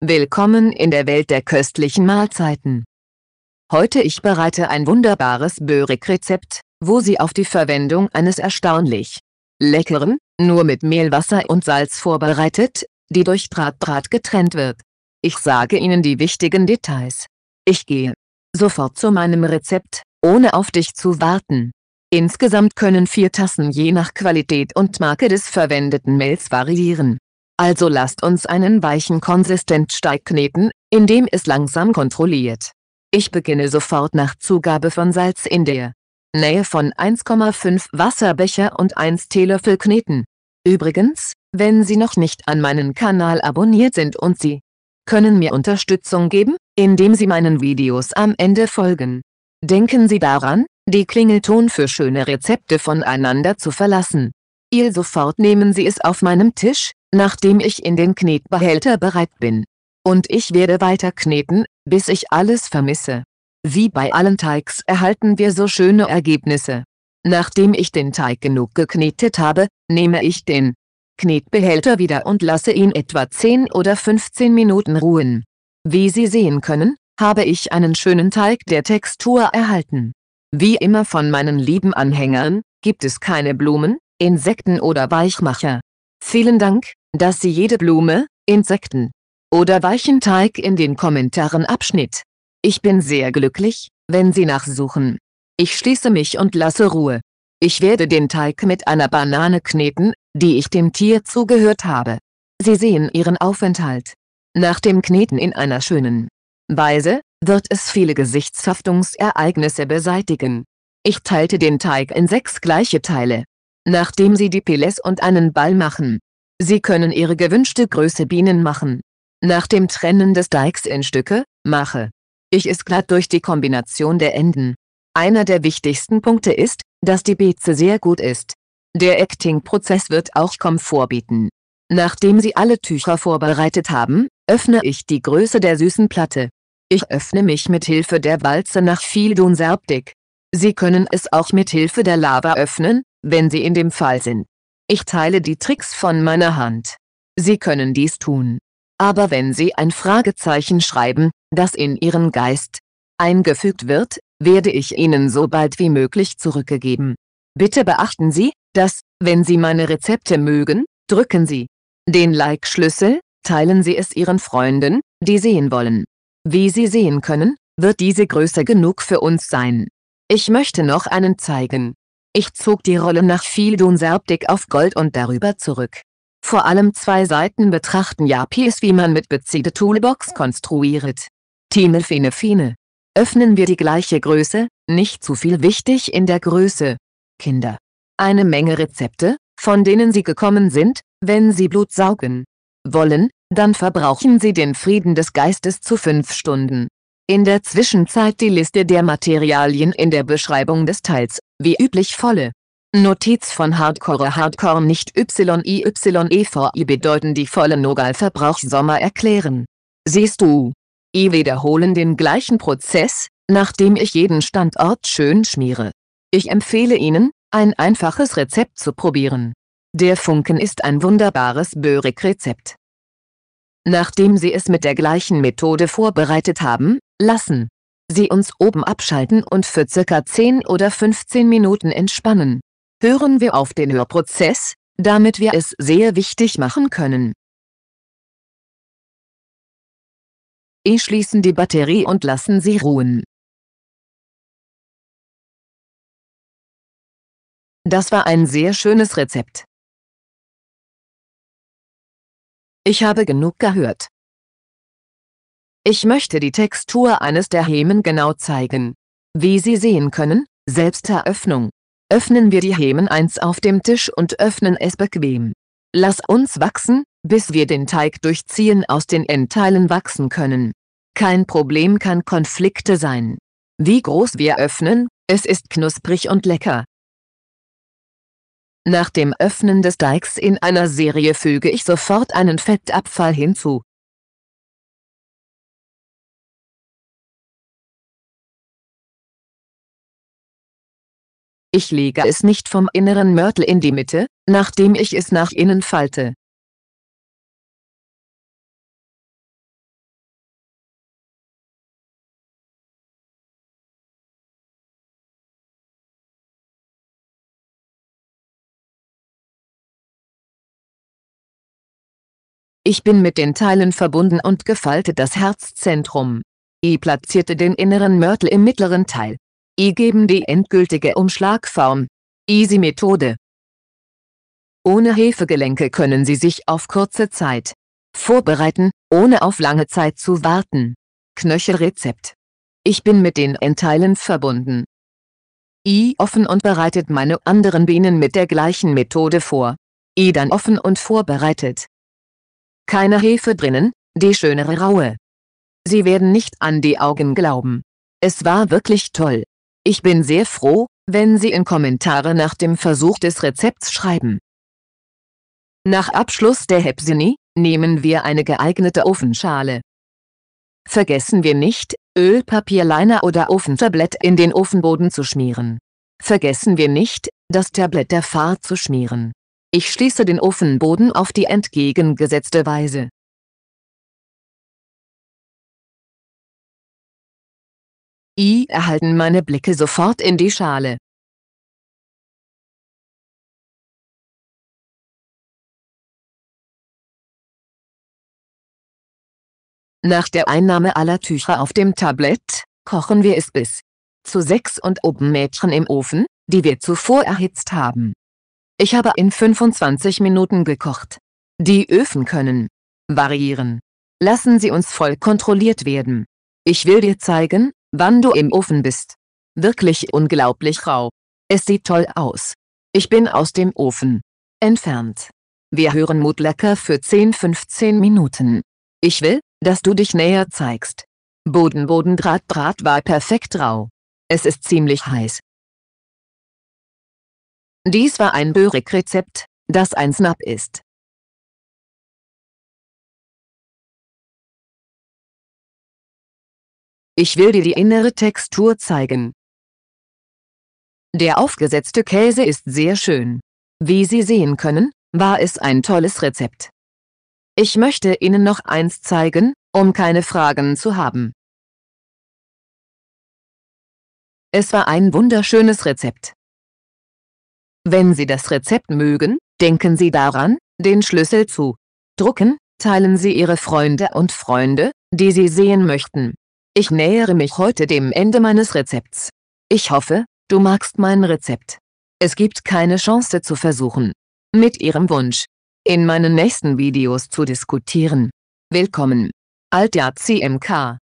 Willkommen in der Welt der köstlichen Mahlzeiten. Heute ich bereite ein wunderbares Börek-Rezept, wo Sie auf die Verwendung eines erstaunlich leckeren, nur mit Mehlwasser und Salz vorbereitet, die durch Drahtdraht getrennt wird. Ich sage Ihnen die wichtigen Details. Ich gehe sofort zu meinem Rezept, ohne auf dich zu warten. Insgesamt können vier Tassen je nach Qualität und Marke des verwendeten Mehls variieren also lasst uns einen weichen konsistent kneten, indem es langsam kontrolliert. Ich beginne sofort nach Zugabe von Salz in der Nähe von 1,5 Wasserbecher und 1 Teelöffel kneten. Übrigens, wenn Sie noch nicht an meinen Kanal abonniert sind und Sie können mir Unterstützung geben, indem Sie meinen Videos am Ende folgen. Denken Sie daran, die Klingelton für schöne Rezepte voneinander zu verlassen. Ihr sofort nehmen Sie es auf meinem Tisch, nachdem ich in den Knetbehälter bereit bin. Und ich werde weiter kneten, bis ich alles vermisse. Wie bei allen Teigs erhalten wir so schöne Ergebnisse. Nachdem ich den Teig genug geknetet habe, nehme ich den Knetbehälter wieder und lasse ihn etwa 10 oder 15 Minuten ruhen. Wie Sie sehen können, habe ich einen schönen Teig der Textur erhalten. Wie immer von meinen lieben Anhängern, gibt es keine Blumen, Insekten oder Weichmacher. Vielen Dank, dass Sie jede Blume, Insekten oder weichen Teig in den Kommentaren abschnitt. Ich bin sehr glücklich, wenn Sie nachsuchen. Ich schließe mich und lasse Ruhe. Ich werde den Teig mit einer Banane kneten, die ich dem Tier zugehört habe. Sie sehen ihren Aufenthalt. Nach dem Kneten in einer schönen Weise wird es viele Gesichtshaftungsereignisse beseitigen. Ich teilte den Teig in sechs gleiche Teile nachdem Sie die Piles und einen Ball machen. Sie können Ihre gewünschte Größe Bienen machen. Nach dem Trennen des Dikes in Stücke, mache ich es glatt durch die Kombination der Enden. Einer der wichtigsten Punkte ist, dass die Beze sehr gut ist. Der Acting-Prozess wird auch Komfort bieten. Nachdem Sie alle Tücher vorbereitet haben, öffne ich die Größe der süßen Platte. Ich öffne mich mit Hilfe der Walze nach Fildun Serbdik. Sie können es auch mit Hilfe der Lava öffnen, wenn Sie in dem Fall sind. Ich teile die Tricks von meiner Hand. Sie können dies tun. Aber wenn Sie ein Fragezeichen schreiben, das in Ihren Geist eingefügt wird, werde ich Ihnen so bald wie möglich zurückgegeben. Bitte beachten Sie, dass, wenn Sie meine Rezepte mögen, drücken Sie den Like-Schlüssel, teilen Sie es Ihren Freunden, die sehen wollen. Wie Sie sehen können, wird diese Größe genug für uns sein. Ich möchte noch einen zeigen. Ich zog die Rolle nach Fildun Serbdik auf Gold und darüber zurück. Vor allem zwei Seiten betrachten Japis wie man mit Bezide Toolbox konstruiert. Tine Fine Fine. Öffnen wir die gleiche Größe, nicht zu viel wichtig in der Größe. Kinder. Eine Menge Rezepte, von denen sie gekommen sind, wenn sie Blut saugen wollen, dann verbrauchen sie den Frieden des Geistes zu fünf Stunden. In der Zwischenzeit die Liste der Materialien in der Beschreibung des Teils, wie üblich volle. Notiz von Hardcore Hardcore nicht YIYEVI e bedeuten die vollen Nogal-Verbrauch Sommer erklären. Siehst du? I wiederholen den gleichen Prozess, nachdem ich jeden Standort schön schmiere. Ich empfehle Ihnen, ein einfaches Rezept zu probieren. Der Funken ist ein wunderbares Börek-Rezept nachdem Sie es mit der gleichen Methode vorbereitet haben, lassen Sie uns oben abschalten und für circa 10 oder 15 Minuten entspannen. Hören wir auf den Hörprozess, damit wir es sehr wichtig machen können. E schließen die Batterie und lassen sie ruhen. Das war ein sehr schönes Rezept. Ich habe genug gehört. Ich möchte die Textur eines der Hemen genau zeigen. Wie Sie sehen können, selbst Selbsteröffnung. Öffnen wir die Hemen 1 auf dem Tisch und öffnen es bequem. Lass uns wachsen, bis wir den Teig durchziehen aus den Endteilen wachsen können. Kein Problem kann Konflikte sein. Wie groß wir öffnen, es ist knusprig und lecker. Nach dem Öffnen des Deichs in einer Serie füge ich sofort einen Fettabfall hinzu. Ich lege es nicht vom inneren Mörtel in die Mitte, nachdem ich es nach innen falte. Ich bin mit den Teilen verbunden und gefalte das Herzzentrum. I e platzierte den inneren Mörtel im mittleren Teil. I e geben die endgültige Umschlagform. Easy Methode. Ohne Hefegelenke können Sie sich auf kurze Zeit vorbereiten, ohne auf lange Zeit zu warten. Knöchelrezept. Ich bin mit den Endteilen verbunden. I offen und bereitet meine anderen Bienen mit der gleichen Methode vor. I e dann offen und vorbereitet. Keine Hefe drinnen, die schönere Raue. Sie werden nicht an die Augen glauben. Es war wirklich toll. Ich bin sehr froh, wenn Sie in Kommentare nach dem Versuch des Rezepts schreiben. Nach Abschluss der Hepsini nehmen wir eine geeignete Ofenschale. Vergessen wir nicht, Öl, Papierliner oder Ofentablett in den Ofenboden zu schmieren. Vergessen wir nicht, das Tablett der Fahrt zu schmieren. Ich schließe den Ofenboden auf die entgegengesetzte Weise. I erhalten meine Blicke sofort in die Schale. Nach der Einnahme aller Tücher auf dem Tablett, kochen wir es bis zu sechs und oben Mädchen im Ofen, die wir zuvor erhitzt haben. Ich habe in 25 Minuten gekocht. Die Öfen können variieren. Lassen Sie uns voll kontrolliert werden. Ich will dir zeigen, wann du im Ofen bist. Wirklich unglaublich rau. Es sieht toll aus. Ich bin aus dem Ofen. Entfernt. Wir hören Mutlecker für 10-15 Minuten. Ich will, dass du dich näher zeigst. Boden Boden Draht Draht war perfekt rau. Es ist ziemlich heiß. Dies war ein Börek-Rezept, das ein Snap ist. Ich will dir die innere Textur zeigen. Der aufgesetzte Käse ist sehr schön. Wie Sie sehen können, war es ein tolles Rezept. Ich möchte Ihnen noch eins zeigen, um keine Fragen zu haben. Es war ein wunderschönes Rezept. Wenn Sie das Rezept mögen, denken Sie daran, den Schlüssel zu drucken, teilen Sie Ihre Freunde und Freunde, die Sie sehen möchten. Ich nähere mich heute dem Ende meines Rezepts. Ich hoffe, du magst mein Rezept. Es gibt keine Chance zu versuchen. Mit Ihrem Wunsch, in meinen nächsten Videos zu diskutieren. Willkommen. Altjahr CMK